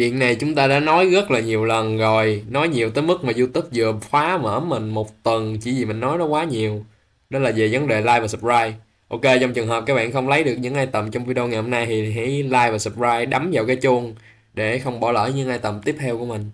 Chuyện này chúng ta đã nói rất là nhiều lần rồi, nói nhiều tới mức mà YouTube vừa khóa mở mình một tuần chỉ vì mình nói nó quá nhiều. Đó là về vấn đề like và subscribe. Ok, trong trường hợp các bạn không lấy được những ai tầm trong video ngày hôm nay thì hãy like và subscribe, đấm vào cái chuông để không bỏ lỡ những ai tầm tiếp theo của mình.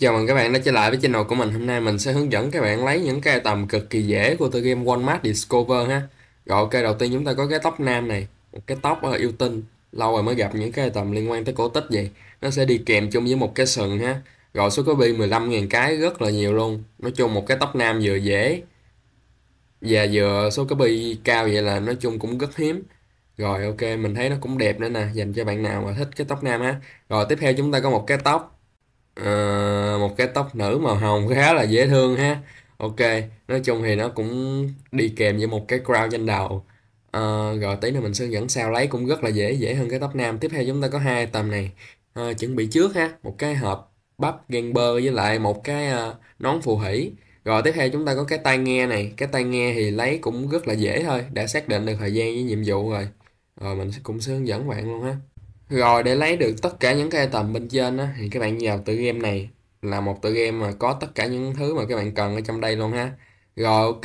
Chào mừng các bạn đã trở lại với channel của mình Hôm nay mình sẽ hướng dẫn các bạn lấy những cây tầm cực kỳ dễ của tựa game One Walmart Discover ha Rồi ok đầu tiên chúng ta có cái tóc nam này Một cái tóc uh, yêu tinh Lâu rồi mới gặp những cây tầm liên quan tới cổ tích vậy Nó sẽ đi kèm chung với một cái sừng ha Rồi số copy 15.000 cái rất là nhiều luôn Nói chung một cái tóc nam vừa dễ Và vừa số copy cao vậy là nói chung cũng rất hiếm Rồi ok mình thấy nó cũng đẹp nữa nè Dành cho bạn nào mà thích cái tóc nam ha Rồi tiếp theo chúng ta có một cái tóc Ờ, một cái tóc nữ màu hồng khá là dễ thương ha ok nói chung thì nó cũng đi kèm với một cái crown trên đầu à, rồi tí nữa mình sẽ dẫn sao lấy cũng rất là dễ dễ hơn cái tóc nam tiếp theo chúng ta có hai tầm này à, chuẩn bị trước ha một cái hộp bắp gan bơ với lại một cái uh, nón phù thủy rồi tiếp theo chúng ta có cái tai nghe này cái tai nghe thì lấy cũng rất là dễ thôi đã xác định được thời gian với nhiệm vụ rồi rồi mình cũng sẽ hướng dẫn bạn luôn ha rồi để lấy được tất cả những cái item bên trên á thì các bạn vào tự game này là một tự game mà có tất cả những thứ mà các bạn cần ở trong đây luôn ha. Rồi ok,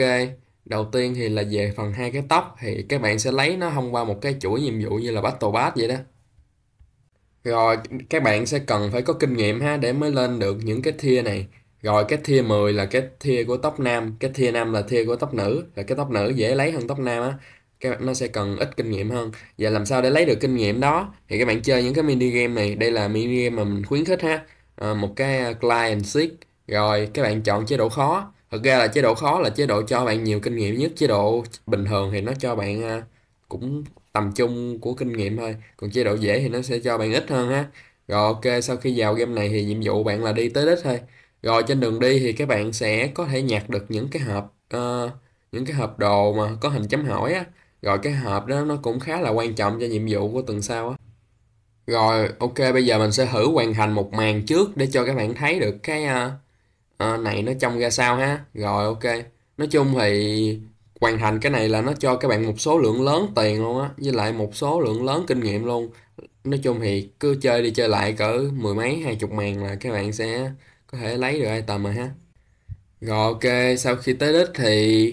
đầu tiên thì là về phần hai cái tóc thì các bạn sẽ lấy nó thông qua một cái chuỗi nhiệm vụ như là Battle Pass vậy đó. Rồi các bạn sẽ cần phải có kinh nghiệm ha để mới lên được những cái tier này. Rồi cái tier 10 là cái tier của tóc nam, cái tier nam là tier của tóc nữ, là cái tóc nữ dễ lấy hơn tóc nam á các bạn nó sẽ cần ít kinh nghiệm hơn và làm sao để lấy được kinh nghiệm đó thì các bạn chơi những cái mini game này đây là mini game mà mình khuyến khích ha à, một cái ờ, client seek rồi các bạn chọn chế độ khó thực ra là chế độ khó là chế độ cho bạn nhiều kinh nghiệm nhất chế độ bình thường thì nó cho bạn ờ, cũng tầm trung của kinh nghiệm thôi còn chế độ dễ thì nó sẽ cho bạn ít hơn ha rồi ok sau khi vào game này thì nhiệm vụ bạn là đi tới đích thôi rồi trên đường đi thì các bạn sẽ có thể nhặt được những cái hộp uh, những cái hộp đồ mà có hình chấm hỏi á rồi cái hộp đó nó cũng khá là quan trọng cho nhiệm vụ của tuần sau á rồi ok bây giờ mình sẽ thử hoàn thành một màn trước để cho các bạn thấy được cái uh, uh, này nó trông ra sao ha rồi ok nói chung thì hoàn thành cái này là nó cho các bạn một số lượng lớn tiền luôn á với lại một số lượng lớn kinh nghiệm luôn nói chung thì cứ chơi đi chơi lại cỡ mười mấy hai chục màn là các bạn sẽ có thể lấy được item rồi ha rồi ok sau khi tới đích thì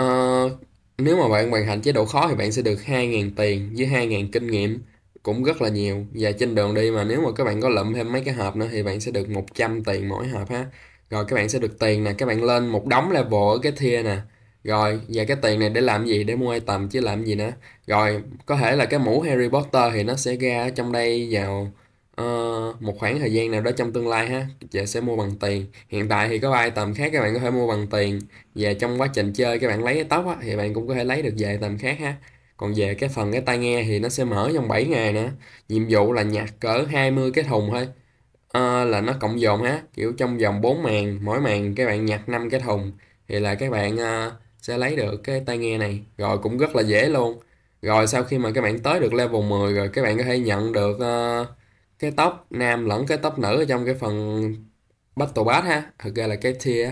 uh, nếu mà bạn hoàn thành chế độ khó thì bạn sẽ được 2.000 tiền với 2.000 kinh nghiệm cũng rất là nhiều và trên đường đi mà nếu mà các bạn có lượm thêm mấy cái hộp nữa thì bạn sẽ được 100 tiền mỗi hộp ha rồi các bạn sẽ được tiền nè các bạn lên một đống level ở cái thia nè rồi và cái tiền này để làm gì để mua tầm chứ làm gì nữa rồi có thể là cái mũ Harry Potter thì nó sẽ ra trong đây vào uh, một khoảng thời gian nào đó trong tương lai ha chị sẽ mua bằng tiền hiện tại thì có vài tầm khác các bạn có thể mua bằng tiền và trong quá trình chơi các bạn lấy cái tóc á, thì bạn cũng có thể lấy được vài tầm khác ha còn về cái phần cái tai nghe thì nó sẽ mở trong 7 ngày nữa nhiệm vụ là nhặt cỡ 20 cái thùng thôi à, là nó cộng dồn ha kiểu trong vòng 4 màn mỗi màn các bạn nhặt 5 cái thùng thì là các bạn uh, sẽ lấy được cái tai nghe này rồi cũng rất là dễ luôn rồi sau khi mà các bạn tới được level 10 rồi các bạn có thể nhận được uh, cái tóc nam lẫn cái tóc nữ ở trong cái phần battle pass ha thực ra là cái tier